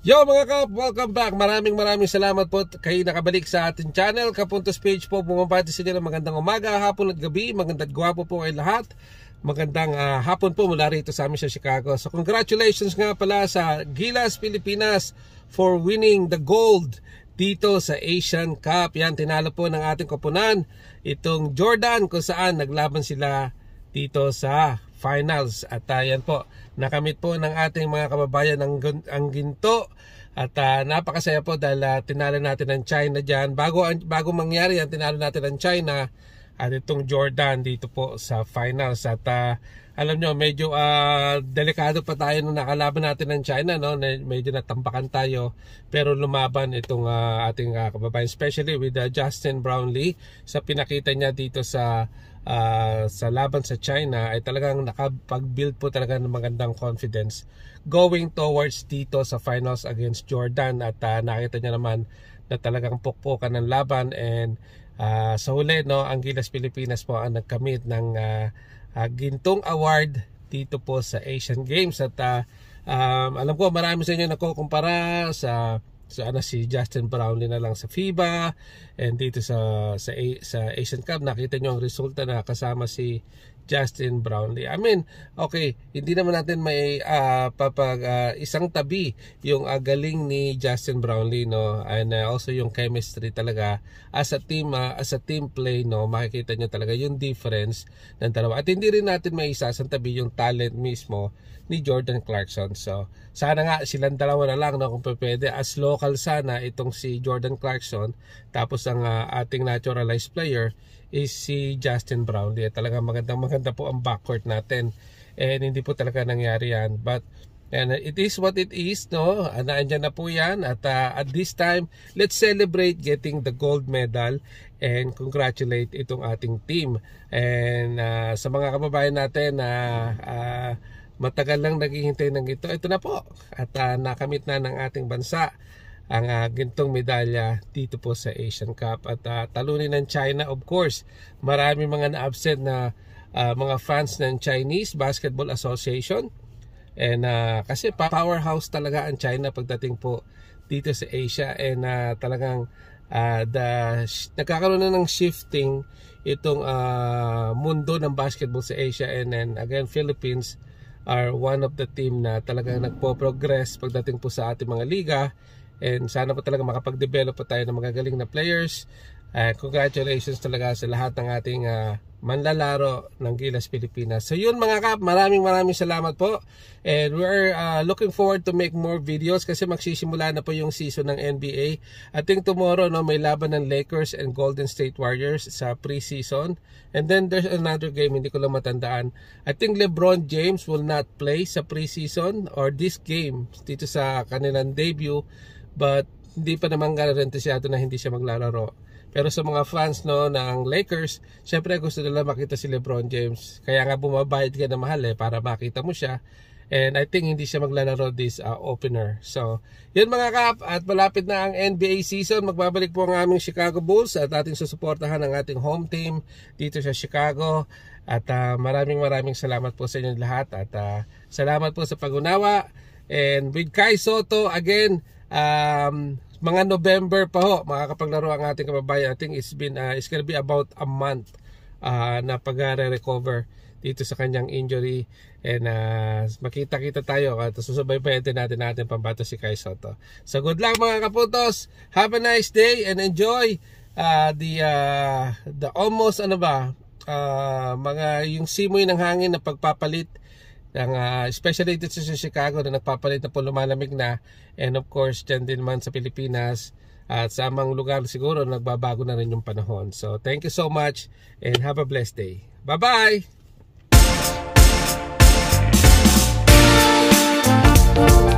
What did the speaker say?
Yo mga kap, welcome back. Maraming maraming salamat po kay nakabalik sa ating channel. Kapuntos page po, pumampati sa ng magandang umaga, hapon at gabi. Magandang gwapo po kayo lahat. Magandang uh, hapon po mula rito sa amin sa Chicago. So congratulations nga pala sa Gilas Pilipinas for winning the gold dito sa Asian Cup. Yan, tinalo po ng ating koponan itong Jordan kung saan naglaban sila dito sa Finals. At ayan ah, po, nakamit po ng ating mga kababayan ang, ang ginto. At uh, napakasaya po dahil uh, tinalo natin ang China dyan. Bago, bago mangyari yan, tinalo natin ang China at itong Jordan dito po sa finals. At uh, alam nyo, medyo uh, delikado pa tayo nung nakalaban natin ng China. No? Medyo natampakan tayo pero lumaban itong uh, ating uh, kababayan. Especially with uh, Justin Brownlee sa pinakita niya dito sa Ah, sa laban sa China ay talagang nakapag-build po talaga ng magandang confidence going towards dito sa finals against Jordan at uh, nakita niya naman na talagang pukpukan ng laban and uh, sa huli no ang Gilas Pilipinas po ang nagkamit ng uh, uh, gintong award dito po sa Asian Games at uh, um, alam ko marami sa inyo nagkukumpara sa sana si Justin Brown din na lang sa FIBA and dito sa sa, sa Asian Cup nakita niyo ang resulta na kasama si Justin Brownlee. I mean, okay, hindi naman natin may uh, papag uh, isang tabi yung uh, galing ni Justin Brownlee no and uh, also yung chemistry talaga as a team uh, as a team play no makikita niyo talaga yung difference ng dalawa. At hindi rin natin may isasang tabi yung talent mismo ni Jordan Clarkson. So, sana nga silang dalawa na lang no kung pwede as local sana itong si Jordan Clarkson tapos ang uh, ating naturalized player is si Justin Brownlee. Talaga magandang magandang maganda po ang backcourt natin. And hindi po talaga nangyari yan. But and it is what it is, no? Ah, naandyan na po yan. At uh, at this time, let's celebrate getting the gold medal and congratulate itong ating team. And uh, sa mga kababayan natin na uh, uh, matagal lang naghihintay ng ito, ito na po. At uh, nakamit na ng ating bansa ang uh, gintong medalya dito po sa Asian Cup at uh, talunin ng China of course marami mga na-absent na upset na uh, mga fans ng Chinese Basketball Association. And uh, kasi powerhouse talaga ang China pagdating po dito sa Asia and uh, talagang uh, the, nagkakaroon na ng shifting itong uh, mundo ng basketball sa Asia and then again Philippines are one of the team na talagang nagpo-progress pagdating po sa ating mga liga and sana po talaga makapag-develop po tayo ng magagaling na players. Uh, congratulations talaga sa lahat ng ating uh, manlalaro ng Gilas Pilipinas. So yun mga kap, maraming maraming salamat po. And we're uh, looking forward to make more videos kasi magsisimula na po yung season ng NBA. I think tomorrow no, may laban ng Lakers and Golden State Warriors sa preseason. And then there's another game, hindi ko lang matandaan. I think LeBron James will not play sa preseason or this game dito sa kanilang debut. But hindi pa naman garanto na hindi siya maglalaro. Pero sa mga fans no ng Lakers, syempre gusto nila makita si LeBron James. Kaya nga bumabayad ka na mahal eh para makita mo siya. And I think hindi siya maglalaro this uh, opener. So, yun mga kap, at malapit na ang NBA season. Magbabalik po ang aming Chicago Bulls at ating susuportahan ang ating home team dito sa Chicago. At uh, maraming maraming salamat po sa inyo lahat at uh, salamat po sa pagunawa. And with Kai Soto, again, um, mga November pa ho makakapaglaro ang ating kababayan. I think it's been uh, it's gonna be about a month uh, na pag-recover dito sa kanyang injury and uh, makita-kita tayo at susubaybayan din natin natin pambato si Kai Soto. So good luck mga kaputos. Have a nice day and enjoy uh, the uh, the almost ano ba uh, mga yung simoy ng hangin na pagpapalit ang, uh, especially dito sa Chicago na nagpapalit na po lumalamig na and of course dyan din man sa Pilipinas at sa amang lugar siguro nagbabago na rin yung panahon. So thank you so much and have a blessed day. Bye-bye!